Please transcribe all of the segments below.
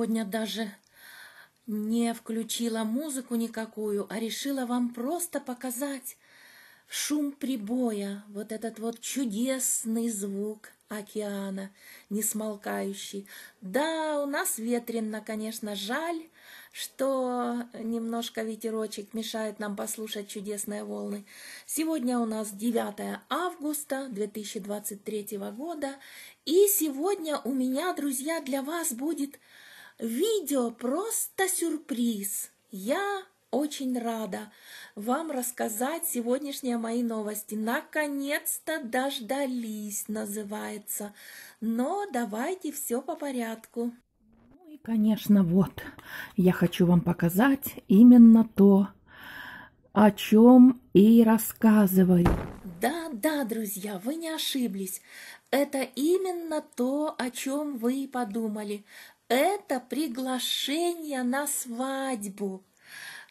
сегодня даже не включила музыку никакую, а решила вам просто показать шум прибоя, вот этот вот чудесный звук океана, не смолкающий. Да, у нас ветрено, конечно, жаль, что немножко ветерочек мешает нам послушать чудесные волны. Сегодня у нас 9 августа 2023 года, и сегодня у меня, друзья, для вас будет Видео просто сюрприз. Я очень рада вам рассказать сегодняшние мои новости. Наконец-то дождались, называется. Но давайте все по порядку. Ну и, конечно, вот я хочу вам показать именно то, о чем и рассказываю. Да, да, друзья, вы не ошиблись. Это именно то, о чем вы подумали. Это приглашение на свадьбу.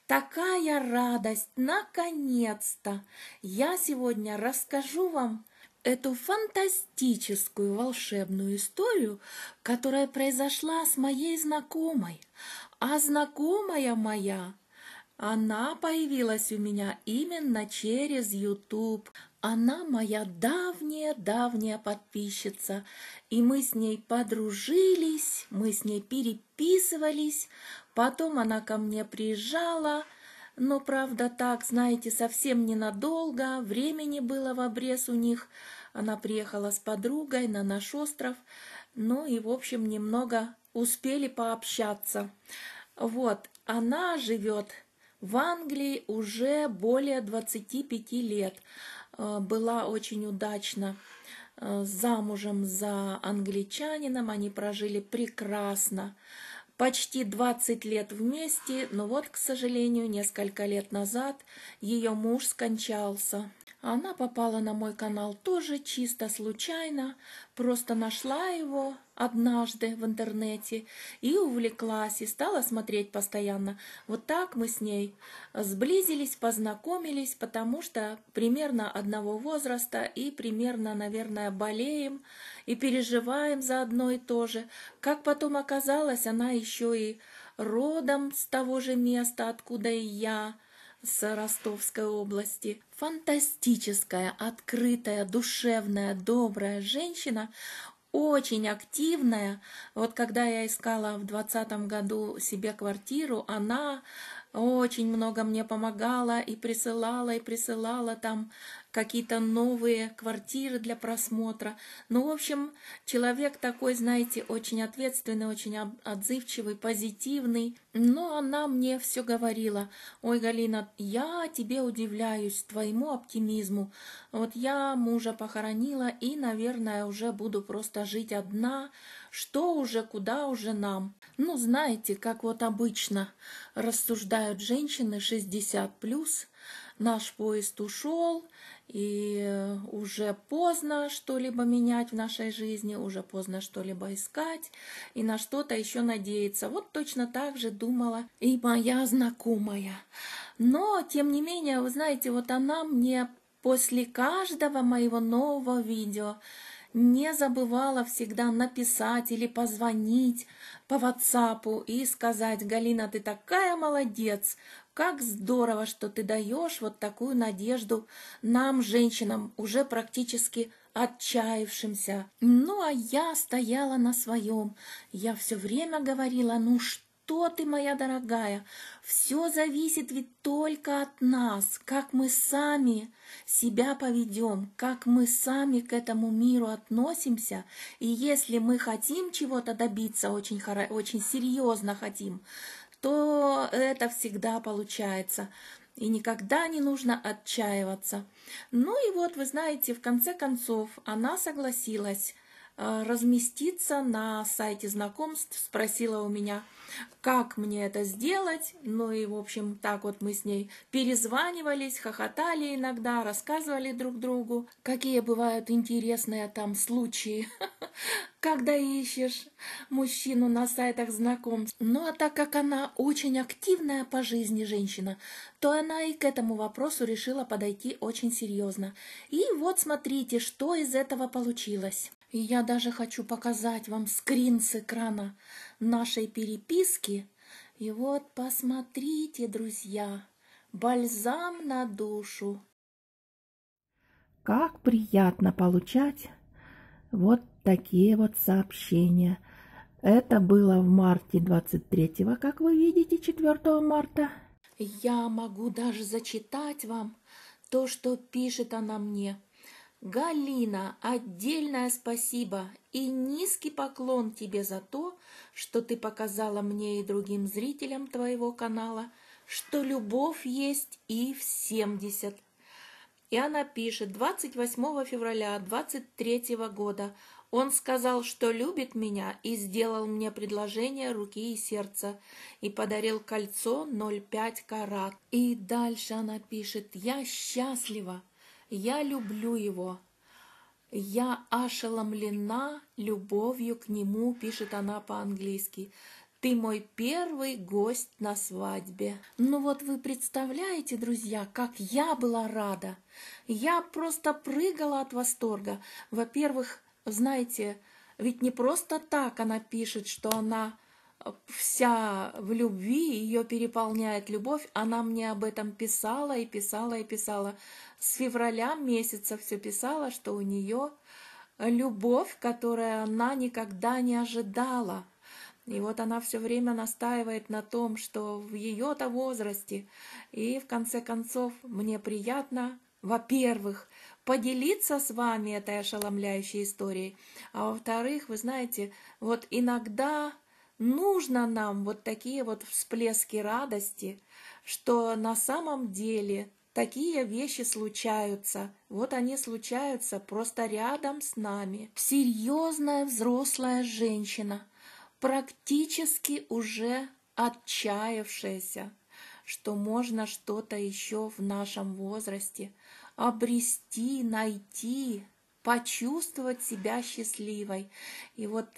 Такая радость, наконец-то! Я сегодня расскажу вам эту фантастическую волшебную историю, которая произошла с моей знакомой. А знакомая моя, она появилась у меня именно через YouTube. Она моя давняя-давняя подписчица, и мы с ней подружились, мы с ней переписывались, потом она ко мне приезжала, но, правда, так, знаете, совсем ненадолго, времени было в обрез у них, она приехала с подругой на наш остров, ну и, в общем, немного успели пообщаться. Вот, она живет в Англии уже более 25 лет. Э, была очень удачно э, замужем за англичанином, они прожили прекрасно, почти 20 лет вместе, но вот, к сожалению, несколько лет назад ее муж скончался. Она попала на мой канал тоже чисто случайно, просто нашла его, однажды в интернете и увлеклась, и стала смотреть постоянно. Вот так мы с ней сблизились, познакомились, потому что примерно одного возраста и примерно, наверное, болеем и переживаем за одно и то же. Как потом оказалось, она еще и родом с того же места, откуда и я с Ростовской области. Фантастическая, открытая, душевная, добрая женщина, очень активная. Вот когда я искала в двадцатом году себе квартиру, она очень много мне помогала и присылала, и присылала там какие-то новые квартиры для просмотра. Ну, в общем, человек такой, знаете, очень ответственный, очень отзывчивый, позитивный. Но она мне все говорила, ой, Галина, я тебе удивляюсь, твоему оптимизму. Вот я мужа похоронила и, наверное, уже буду просто жить одна. Что уже, куда уже нам? Ну, знаете, как вот обычно рассуждают женщины 60+, плюс, наш поезд ушел, и уже поздно что-либо менять в нашей жизни, уже поздно что-либо искать и на что-то еще надеяться. Вот точно так же думала и моя знакомая. Но, тем не менее, вы знаете, вот она мне после каждого моего нового видео не забывала всегда написать или позвонить по WhatsApp и сказать, Галина, ты такая молодец, как здорово, что ты даешь вот такую надежду нам, женщинам, уже практически отчаявшимся. Ну, а я стояла на своем. Я все время говорила, ну что? что ты, моя дорогая, все зависит ведь только от нас, как мы сами себя поведем, как мы сами к этому миру относимся. И если мы хотим чего-то добиться, очень, очень серьезно хотим, то это всегда получается и никогда не нужно отчаиваться. Ну и вот, вы знаете, в конце концов она согласилась а, разместиться на сайте знакомств, спросила у меня, как мне это сделать. Ну и, в общем, так вот мы с ней перезванивались, хохотали иногда, рассказывали друг другу, какие бывают интересные там случаи, когда ищешь мужчину на сайтах знакомств. Ну а так как она очень активная по жизни женщина, то она и к этому вопросу решила подойти очень серьезно. И вот смотрите, что из этого получилось. И я даже хочу показать вам скрин с экрана нашей переписки. И вот посмотрите, друзья, бальзам на душу. Как приятно получать вот такие вот сообщения. Это было в марте 23-го, как вы видите, 4 марта. Я могу даже зачитать вам то, что пишет она мне – Галина, отдельное спасибо и низкий поклон тебе за то, что ты показала мне и другим зрителям твоего канала, что любовь есть и в 70. И она пишет 28 февраля 23 года. Он сказал, что любит меня и сделал мне предложение руки и сердца и подарил кольцо 0,5 карат. И дальше она пишет «Я счастлива, я люблю его. Я ошеломлена любовью к нему, пишет она по-английски. Ты мой первый гость на свадьбе. Ну вот вы представляете, друзья, как я была рада. Я просто прыгала от восторга. Во-первых, знаете, ведь не просто так она пишет, что она вся в любви, ее переполняет любовь. Она мне об этом писала и писала и писала. С февраля месяца все писала, что у нее любовь, которую она никогда не ожидала. И вот она все время настаивает на том, что в ее-то возрасте. И в конце концов мне приятно, во-первых, поделиться с вами этой ошеломляющей историей. А во-вторых, вы знаете, вот иногда Нужно нам вот такие вот всплески радости, что на самом деле такие вещи случаются. Вот они случаются просто рядом с нами. Серьезная взрослая женщина, практически уже отчаявшаяся, что можно что-то еще в нашем возрасте обрести, найти, почувствовать себя счастливой. И вот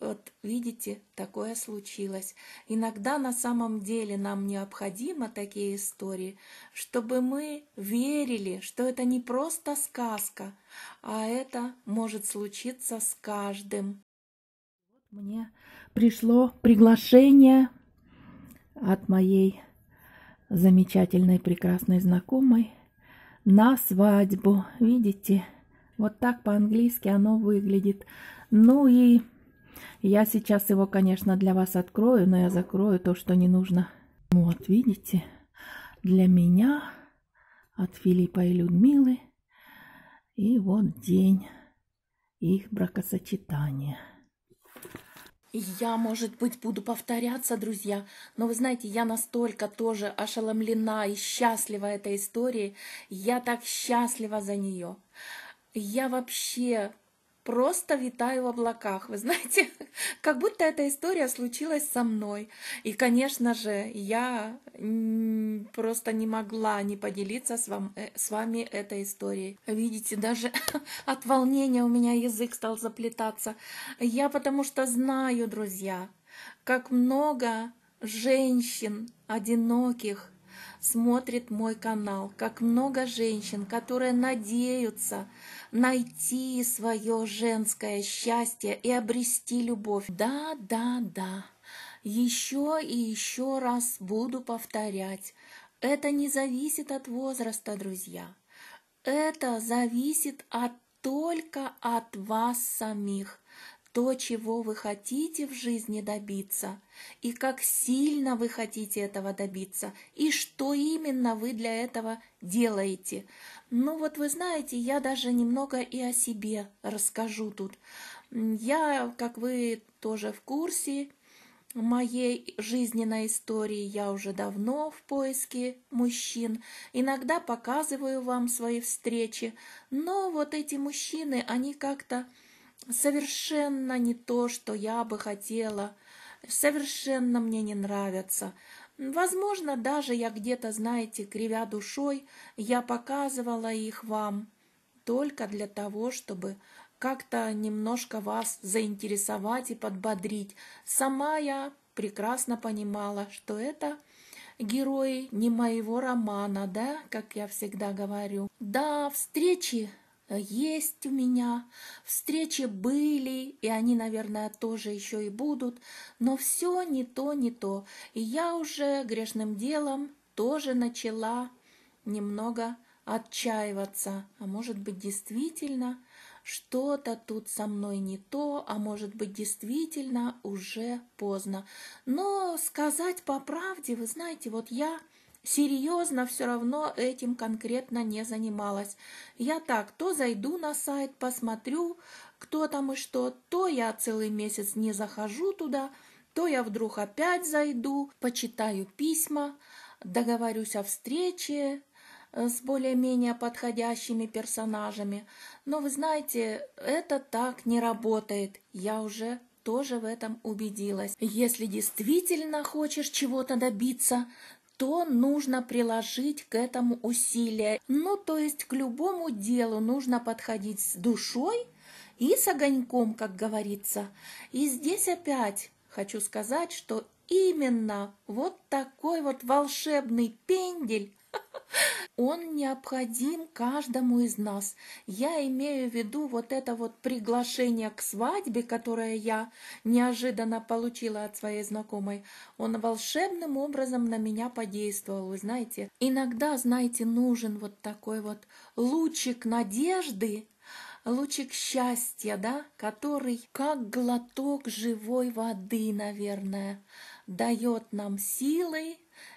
вот видите, такое случилось. Иногда на самом деле нам необходимо такие истории, чтобы мы верили, что это не просто сказка, а это может случиться с каждым. Мне пришло приглашение от моей замечательной, прекрасной знакомой на свадьбу. Видите, вот так по-английски оно выглядит. Ну и я сейчас его, конечно, для вас открою, но я закрою то, что не нужно. Вот, видите, для меня от Филиппа и Людмилы. И вот день их бракосочетания. Я, может быть, буду повторяться, друзья, но вы знаете, я настолько тоже ошеломлена и счастлива этой историей. Я так счастлива за нее. Я вообще просто витаю в облаках. Вы знаете, как будто эта история случилась со мной. И, конечно же, я просто не могла не поделиться с, вам, э, с вами этой историей. Видите, даже от волнения у меня язык стал заплетаться. Я потому что знаю, друзья, как много женщин одиноких, смотрит мой канал, как много женщин, которые надеются найти свое женское счастье и обрести любовь. Да, да, да. Еще и еще раз буду повторять. Это не зависит от возраста, друзья. Это зависит от только от вас самих то, чего вы хотите в жизни добиться, и как сильно вы хотите этого добиться, и что именно вы для этого делаете. Ну вот вы знаете, я даже немного и о себе расскажу тут. Я, как вы тоже в курсе, моей жизненной истории я уже давно в поиске мужчин. Иногда показываю вам свои встречи, но вот эти мужчины, они как-то совершенно не то, что я бы хотела, совершенно мне не нравятся. Возможно, даже я где-то, знаете, кривя душой, я показывала их вам только для того, чтобы как-то немножко вас заинтересовать и подбодрить. Сама я прекрасно понимала, что это герои не моего романа, да, как я всегда говорю. Да, встречи Э, есть у меня, встречи были, и они, наверное, тоже еще и будут, но все не то, не то, и я уже грешным делом тоже начала немного отчаиваться, а может быть действительно что-то тут со мной не то, а может быть действительно уже поздно. Но сказать по правде, вы знаете, вот я серьезно все равно этим конкретно не занималась. Я так, то зайду на сайт, посмотрю, кто там и что, то я целый месяц не захожу туда, то я вдруг опять зайду, почитаю письма, договорюсь о встрече, э, с более-менее подходящими персонажами. Но вы знаете, это так не работает. Я уже тоже в этом убедилась. Если действительно хочешь чего-то добиться, что нужно приложить к этому усилие. Ну, то есть к любому делу нужно подходить с душой и с огоньком, как говорится. И здесь опять Хочу сказать, что именно вот такой вот волшебный пендель он необходим каждому из нас. Я имею в виду вот это вот приглашение к свадьбе, которое я неожиданно получила от своей знакомой. Он волшебным образом на меня подействовал, вы знаете. Иногда, знаете, нужен вот такой вот лучик надежды, лучик счастья, да, который как глоток живой воды, наверное, дает нам силы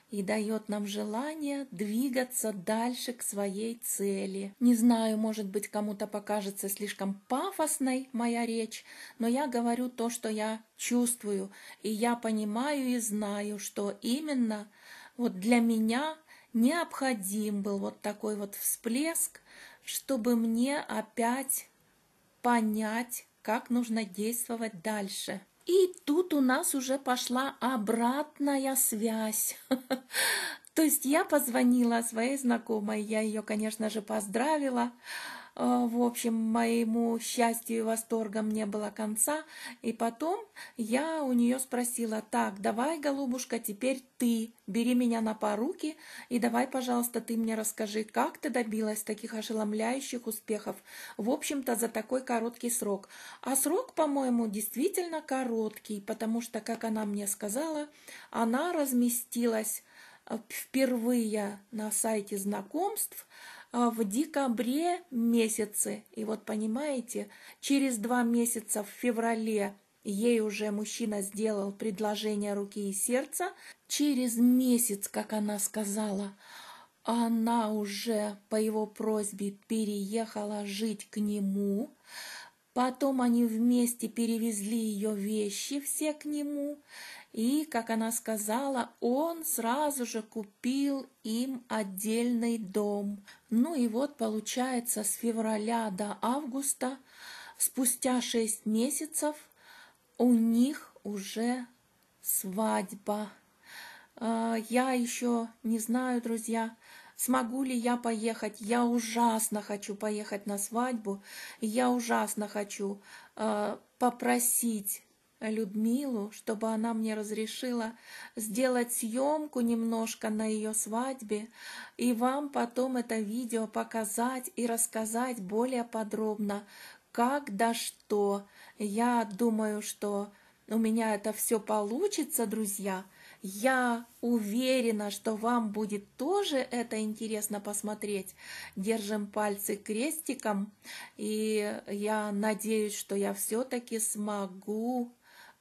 и дает нам желание двигаться дальше к своей цели. Не знаю, может быть, кому-то покажется слишком пафосной моя речь, но я говорю то, что я чувствую, и я понимаю и знаю, что именно вот для меня необходим был вот такой вот всплеск, чтобы мне опять понять, как нужно действовать дальше. И тут у нас уже пошла обратная связь. То есть я позвонила своей знакомой, я ее, конечно же, поздравила, Э, в общем, моему счастью и восторгам не было конца. И потом я у нее спросила, так, давай, голубушка, теперь ты бери меня на поруки и давай, пожалуйста, ты мне расскажи, как ты добилась таких ошеломляющих успехов, в общем-то, за такой короткий срок. А срок, по-моему, действительно короткий, потому что, как она мне сказала, она разместилась э, впервые на сайте знакомств, а, в декабре месяце. И вот понимаете, через два месяца в феврале ей уже мужчина сделал предложение руки и сердца. Через месяц, как она сказала, она уже по его просьбе переехала жить к нему. Потом они вместе перевезли ее вещи все к нему, и, как она сказала, он сразу же купил им отдельный дом. Ну и вот, получается, с февраля до августа, спустя шесть месяцев, у них уже свадьба. А, я еще не знаю, друзья, смогу ли я поехать, я ужасно хочу поехать на свадьбу, я ужасно хочу э, попросить Людмилу, чтобы она мне разрешила сделать съемку немножко на ее свадьбе и вам потом это видео показать и рассказать более подробно, как да что. Я думаю, что у меня это все получится, друзья. Я уверена, что вам будет тоже это интересно посмотреть. Держим пальцы крестиком, и я надеюсь, что я все-таки смогу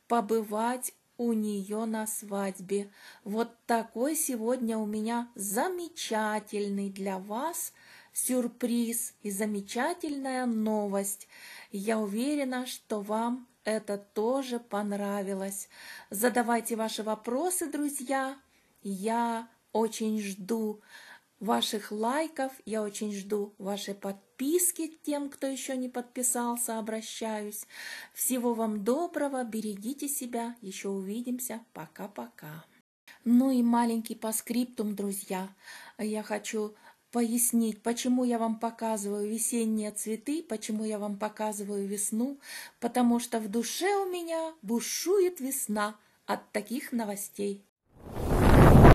побывать у нее на свадьбе. Вот такой сегодня у меня замечательный для вас сюрприз и замечательная новость. Я уверена, что вам это тоже понравилось. Задавайте ваши вопросы, друзья. Я очень жду ваших лайков, я очень жду вашей подписки тем, кто еще не подписался, обращаюсь. Всего вам доброго, берегите себя, еще увидимся, пока-пока. Ну и маленький по скриптум, друзья. Я хочу пояснить, почему я вам показываю весенние цветы, почему я вам показываю весну, потому что в душе у меня бушует весна от таких новостей.